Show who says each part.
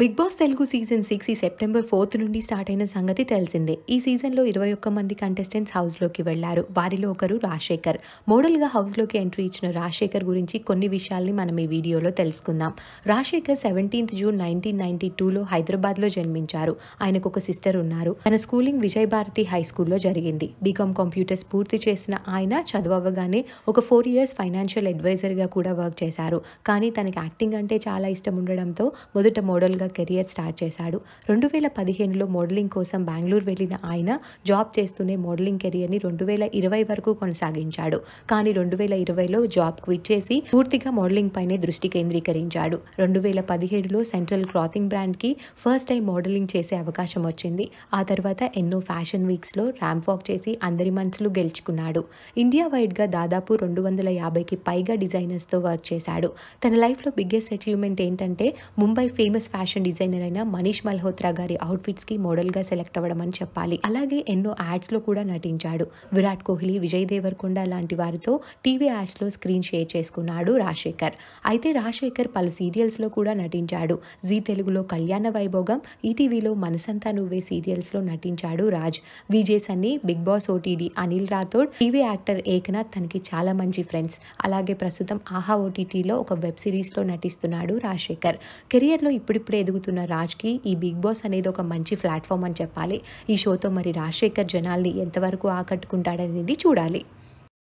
Speaker 1: big Boss Telugu season six ఈ September fourth నుండి start అయిన సంగతి తెలిసిందే ఈ సీజన్లో ఇరవై ఒక్క మంది కంటెస్టెంట్స్ హౌస్లోకి వెళ్లారు వారిలో ఒకరు రాజశేఖర్ మోడల్గా హౌస్లోకి ఎంట్రీ ఇచ్చిన రాజశేఖర్ గురించి కొన్ని విషయాల్ని మనం ఈ వీడియోలో తెలుసుకుందాం Rajasekhar seventeenth June nineteen ninety టూలో హైదరాబాద్లో జన్మించారు ఆయనకు ఒక సిస్టర్ ఉన్నారు తన స్కూలింగ్ విజయ్ భారతి హై స్కూల్లో జరిగింది బీకామ్ కంప్యూటర్స్ పూర్తి చేసిన ఆయన చదవగానే ఒక ఫోర్ ఇయర్స్ ఫైనాన్షియల్ అడ్వైజర్గా కూడా వర్క్ చేశారు కానీ తనకి యాక్టింగ్ అంటే చాలా ఇష్టం ఉండడంతో మొదట మోడల్గా కెరియర్ స్టార్ట్ చేశాడు రెండు వేల పదిహేనులో మోడలింగ్ కోసం బెంగళూరు వెళ్ళిన ఆయన జాబ్ చేస్తూనే మోడలింగ్ కెరియర్ని రెండు వేల ఇరవై వరకు కొనసాగించాడు కానీ రెండు వేల ఇరవైలో జాబ్ క్విట్ చేసి పూర్తిగా మోడలింగ్ పైనే దృష్టి కేంద్రీకరించాడు రెండు వేల పదిహేడులో సెంట్రల్ క్లాతింగ్ బ్రాండ్కి ఫస్ట్ టైం మోడలింగ్ చేసే అవకాశం వచ్చింది ఆ తర్వాత ఎన్నో ఫ్యాషన్ వీక్స్లో ర్యాంప్ వాక్ చేసి అందరి మనసులు గెలుచుకున్నాడు ఇండియా వైడ్గా దాదాపు రెండు వందల యాభైకి పైగా డిజైనర్స్తో వర్క్ చేశాడు తన లైఫ్లో బిగ్గెస్ట్ అచీవ్మెంట్ ఏంటంటే Mumbai famous fashion fashion designer అయిన మనీష్ మల్హోత్రా గారి కి మోడల్ గా సెలెక్ట్ అవ్వడం అని చెప్పాలి అలాగే ఎన్నో యాడ్స్ లో కూడా నటించాడు విరాట్ కోహ్లీ విజయ్ దేవరకొండ లాంటి వారితో టీవీ యాడ్స్ లో స్క్రీన్ షేర్ చేసుకున్నాడు రాజశేఖర్ అయితే రాజశేఖర్ పలు సీరియల్స్ లో కూడా నటించాడు జీ తెలుగులో కళ్యాణ వైభోగం ఈటీవీలో మనసంతా నువ్వే సీరియల్స్ లో నటించాడు Raj Vijay Sunny Bigg Boss OTT Anil Rathod TV actor Ekanath తనకి చాలా మంచి ఫ్రెండ్స్ అలాగే ప్రస్తుతం ఆహా ఓటీటీలో ఒక వెబ్ సిరీస్ లో నటిస్తున్నాడు రాజశేఖర్ కెరియర్ లో ఇప్పుడిప్పుడే ఎదుగుతున్న రాజ్కి ఈ బిగ్ బాస్ అనేది ఒక మంచి ప్లాట్ఫామ్ అని చెప్పాలి ఈ షోతో మరి రాజశేఖర్ జనాల్ని ఎంతవరకు ఆకట్టుకుంటాడనేది చూడాలి